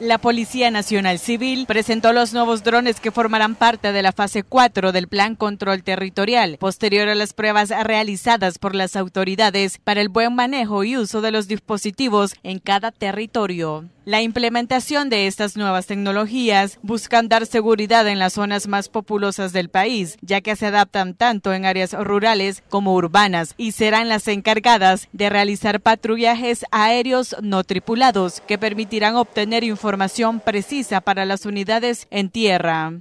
La Policía Nacional Civil presentó los nuevos drones que formarán parte de la fase 4 del Plan Control Territorial, posterior a las pruebas realizadas por las autoridades para el buen manejo y uso de los dispositivos en cada territorio. La implementación de estas nuevas tecnologías buscan dar seguridad en las zonas más populosas del país, ya que se adaptan tanto en áreas rurales como urbanas y serán las encargadas de realizar patrullajes aéreos no tripulados que permitirán obtener información precisa para las unidades en tierra.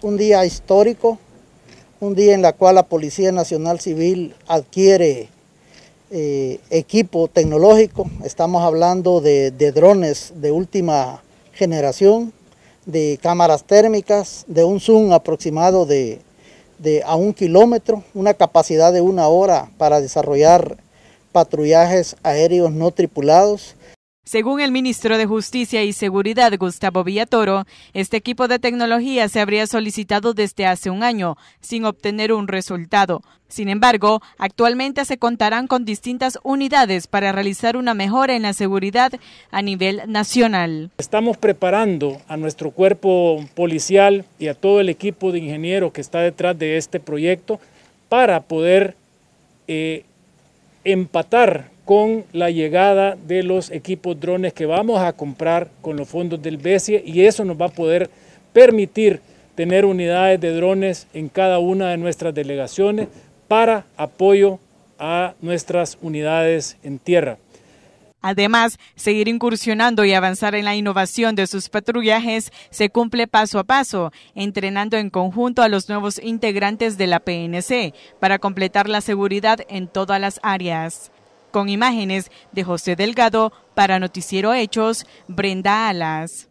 Un día histórico, un día en la cual la Policía Nacional Civil adquiere eh, equipo tecnológico, estamos hablando de, drones de última generación, de cámaras térmicas, de un zoom aproximado de, a un kilómetro, una capacidad de una hora para desarrollar patrullajes aéreos no tripulados. Según el ministro de Justicia y Seguridad, Gustavo Villatoro, este equipo de tecnología se habría solicitado desde hace un año, sin obtener un resultado. Sin embargo, actualmente se contarán con distintas unidades para realizar una mejora en la seguridad a nivel nacional. Estamos preparando a nuestro cuerpo policial y a todo el equipo de ingenieros que está detrás de este proyecto para poder eh, empatar con la llegada de los equipos drones que vamos a comprar con los fondos del BESIE y eso nos va a poder permitir tener unidades de drones en cada una de nuestras delegaciones para apoyo a nuestras unidades en tierra. Además, seguir incursionando y avanzar en la innovación de sus patrullajes se cumple paso a paso, entrenando en conjunto a los nuevos integrantes de la PNC para completar la seguridad en todas las áreas. Con imágenes de José Delgado para Noticiero Hechos, Brenda Alas.